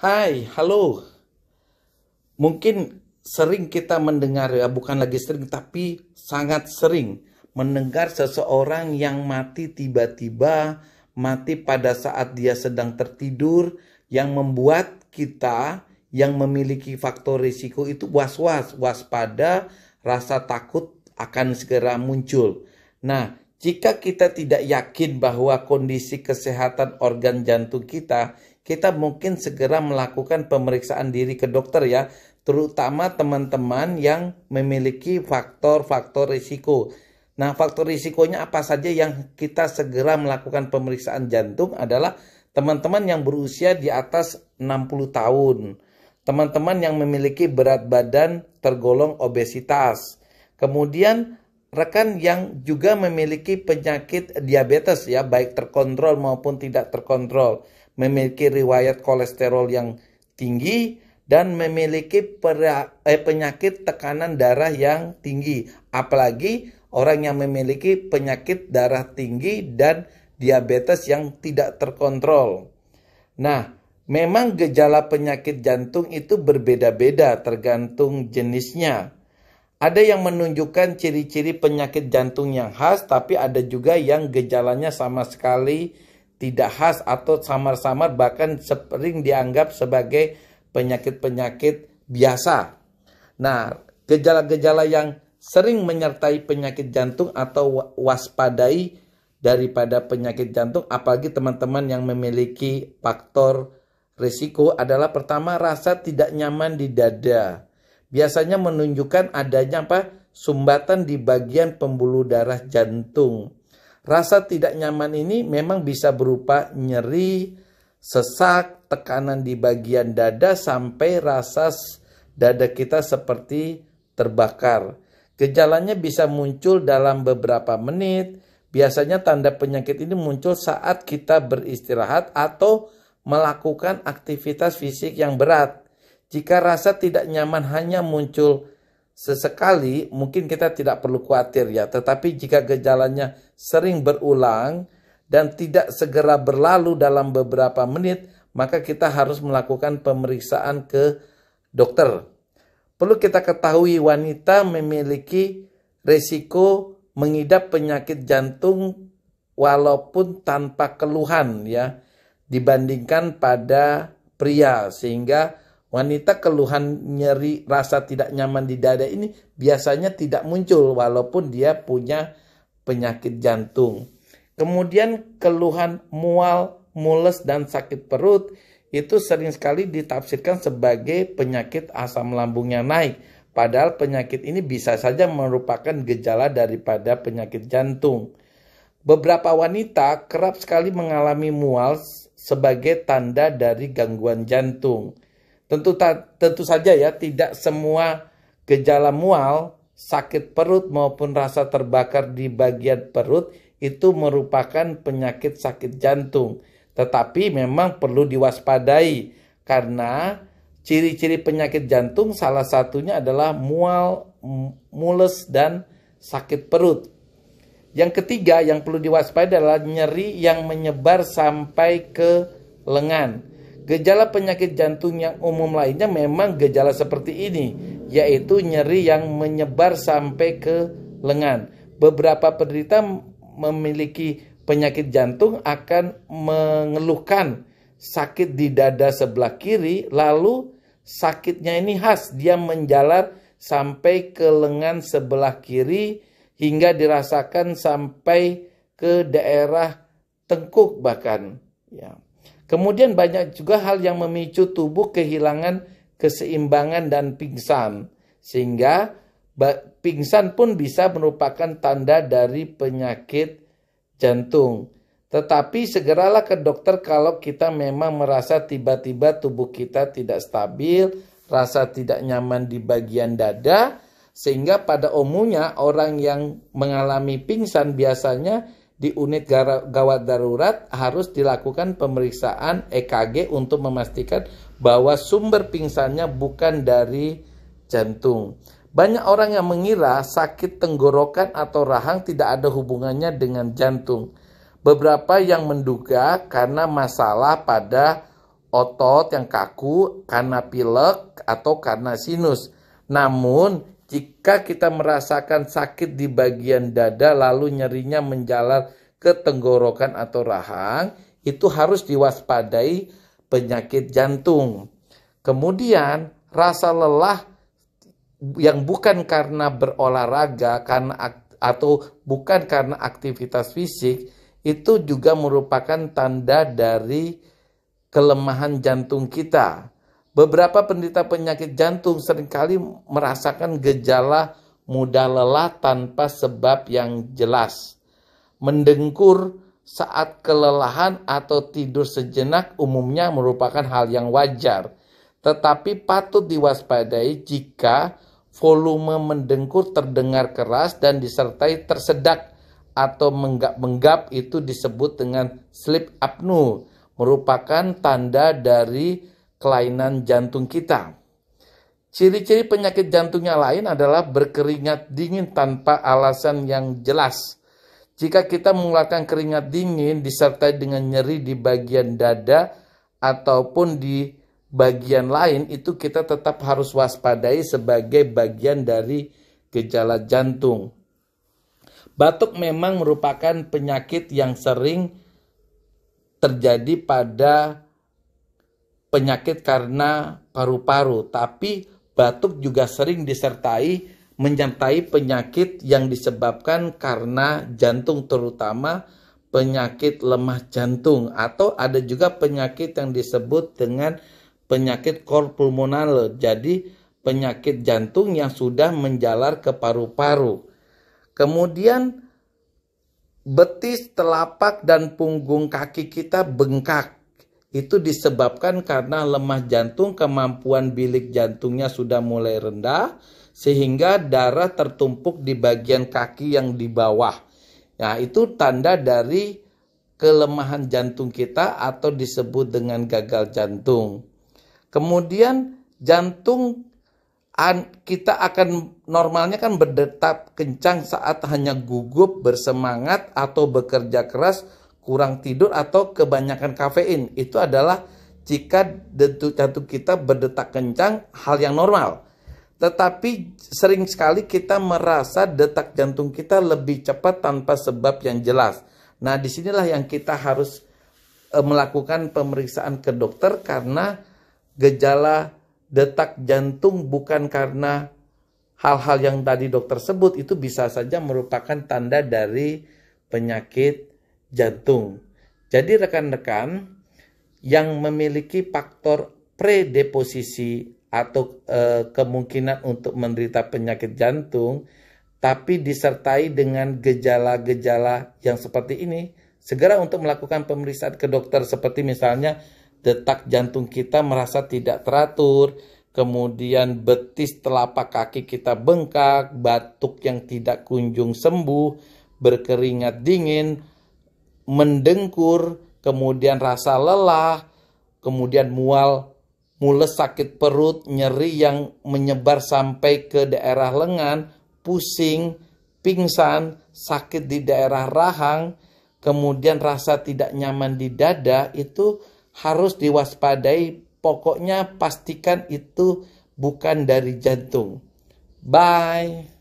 Hai, halo. Mungkin sering kita mendengar, ya bukan lagi sering, tapi sangat sering mendengar seseorang yang mati tiba-tiba, mati pada saat dia sedang tertidur, yang membuat kita yang memiliki faktor risiko itu was-was, waspada, rasa takut akan segera muncul. Nah, jika kita tidak yakin bahwa kondisi kesehatan organ jantung kita kita mungkin segera melakukan pemeriksaan diri ke dokter ya, terutama teman-teman yang memiliki faktor-faktor risiko. Nah, faktor risikonya apa saja yang kita segera melakukan pemeriksaan jantung adalah teman-teman yang berusia di atas 60 tahun, teman-teman yang memiliki berat badan tergolong obesitas. Kemudian rekan yang juga memiliki penyakit diabetes ya baik terkontrol maupun tidak terkontrol memiliki riwayat kolesterol yang tinggi dan memiliki eh, penyakit tekanan darah yang tinggi. Apalagi orang yang memiliki penyakit darah tinggi dan diabetes yang tidak terkontrol. Nah, memang gejala penyakit jantung itu berbeda-beda tergantung jenisnya. Ada yang menunjukkan ciri-ciri penyakit jantung yang khas, tapi ada juga yang gejalanya sama sekali tidak khas atau samar-samar bahkan sering dianggap sebagai penyakit-penyakit biasa. Nah, gejala-gejala yang sering menyertai penyakit jantung atau waspadai daripada penyakit jantung apalagi teman-teman yang memiliki faktor risiko adalah pertama rasa tidak nyaman di dada. Biasanya menunjukkan adanya apa? sumbatan di bagian pembuluh darah jantung Rasa tidak nyaman ini memang bisa berupa nyeri, sesak, tekanan di bagian dada sampai rasa dada kita seperti terbakar. Gejalanya bisa muncul dalam beberapa menit. Biasanya tanda penyakit ini muncul saat kita beristirahat atau melakukan aktivitas fisik yang berat. Jika rasa tidak nyaman hanya muncul Sesekali mungkin kita tidak perlu khawatir ya, tetapi jika gejalanya sering berulang dan tidak segera berlalu dalam beberapa menit, maka kita harus melakukan pemeriksaan ke dokter. Perlu kita ketahui wanita memiliki resiko mengidap penyakit jantung walaupun tanpa keluhan ya dibandingkan pada pria sehingga Wanita keluhan nyeri rasa tidak nyaman di dada ini biasanya tidak muncul walaupun dia punya penyakit jantung. Kemudian keluhan mual, mules, dan sakit perut itu sering sekali ditafsirkan sebagai penyakit asam lambungnya naik. Padahal penyakit ini bisa saja merupakan gejala daripada penyakit jantung. Beberapa wanita kerap sekali mengalami mual sebagai tanda dari gangguan jantung. Tentu tentu saja ya tidak semua gejala mual, sakit perut maupun rasa terbakar di bagian perut itu merupakan penyakit sakit jantung. Tetapi memang perlu diwaspadai karena ciri-ciri penyakit jantung salah satunya adalah mual, mules dan sakit perut. Yang ketiga yang perlu diwaspadai adalah nyeri yang menyebar sampai ke lengan. Gejala penyakit jantung yang umum lainnya memang gejala seperti ini, yaitu nyeri yang menyebar sampai ke lengan. Beberapa penderita memiliki penyakit jantung akan mengeluhkan sakit di dada sebelah kiri, lalu sakitnya ini khas, dia menjalar sampai ke lengan sebelah kiri hingga dirasakan sampai ke daerah tengkuk bahkan ya. Kemudian banyak juga hal yang memicu tubuh kehilangan keseimbangan dan pingsan. Sehingga pingsan pun bisa merupakan tanda dari penyakit jantung. Tetapi segeralah ke dokter kalau kita memang merasa tiba-tiba tubuh kita tidak stabil, rasa tidak nyaman di bagian dada, sehingga pada umumnya orang yang mengalami pingsan biasanya di unit gawat darurat harus dilakukan pemeriksaan EKG untuk memastikan bahwa sumber pingsannya bukan dari jantung. Banyak orang yang mengira sakit tenggorokan atau rahang tidak ada hubungannya dengan jantung. Beberapa yang menduga karena masalah pada otot yang kaku, karena pilek, atau karena sinus. Namun, jika kita merasakan sakit di bagian dada lalu nyerinya menjalar ke tenggorokan atau rahang, itu harus diwaspadai penyakit jantung. Kemudian rasa lelah yang bukan karena berolahraga karena atau bukan karena aktivitas fisik itu juga merupakan tanda dari kelemahan jantung kita. Beberapa penderita penyakit jantung seringkali merasakan gejala mudah lelah tanpa sebab yang jelas. Mendengkur saat kelelahan atau tidur sejenak umumnya merupakan hal yang wajar, tetapi patut diwaspadai jika volume mendengkur terdengar keras dan disertai tersedak atau menggap-menggap itu disebut dengan sleep apnu merupakan tanda dari kelainan jantung kita. Ciri-ciri penyakit jantungnya lain adalah berkeringat dingin tanpa alasan yang jelas. Jika kita mengeluarkan keringat dingin disertai dengan nyeri di bagian dada ataupun di bagian lain, itu kita tetap harus waspadai sebagai bagian dari gejala jantung. Batuk memang merupakan penyakit yang sering terjadi pada penyakit karena paru-paru, tapi batuk juga sering disertai menyertai penyakit yang disebabkan karena jantung terutama penyakit lemah jantung atau ada juga penyakit yang disebut dengan penyakit kor pulmonal. Jadi penyakit jantung yang sudah menjalar ke paru-paru. Kemudian betis, telapak dan punggung kaki kita bengkak itu disebabkan karena lemah jantung kemampuan bilik jantungnya sudah mulai rendah sehingga darah tertumpuk di bagian kaki yang di bawah. Nah, itu tanda dari kelemahan jantung kita atau disebut dengan gagal jantung. Kemudian jantung kita akan normalnya kan berdetak kencang saat hanya gugup, bersemangat atau bekerja keras kurang tidur atau kebanyakan kafein. Itu adalah jika detuk jantung kita berdetak kencang, hal yang normal. Tetapi sering sekali kita merasa detak jantung kita lebih cepat tanpa sebab yang jelas. Nah, disinilah yang kita harus e, melakukan pemeriksaan ke dokter karena gejala detak jantung bukan karena hal-hal yang tadi dokter sebut itu bisa saja merupakan tanda dari penyakit jantung. Jadi rekan-rekan yang memiliki faktor predeposisi atau e, kemungkinan untuk menderita penyakit jantung tapi disertai dengan gejala-gejala yang seperti ini, segera untuk melakukan pemeriksaan ke dokter seperti misalnya detak jantung kita merasa tidak teratur, kemudian betis telapak kaki kita bengkak, batuk yang tidak kunjung sembuh, berkeringat dingin, mendengkur, kemudian rasa lelah, kemudian mual, mules sakit perut, nyeri yang menyebar sampai ke daerah lengan, pusing, pingsan, sakit di daerah rahang, kemudian rasa tidak nyaman di dada itu harus diwaspadai. Pokoknya pastikan itu bukan dari jantung. Bye.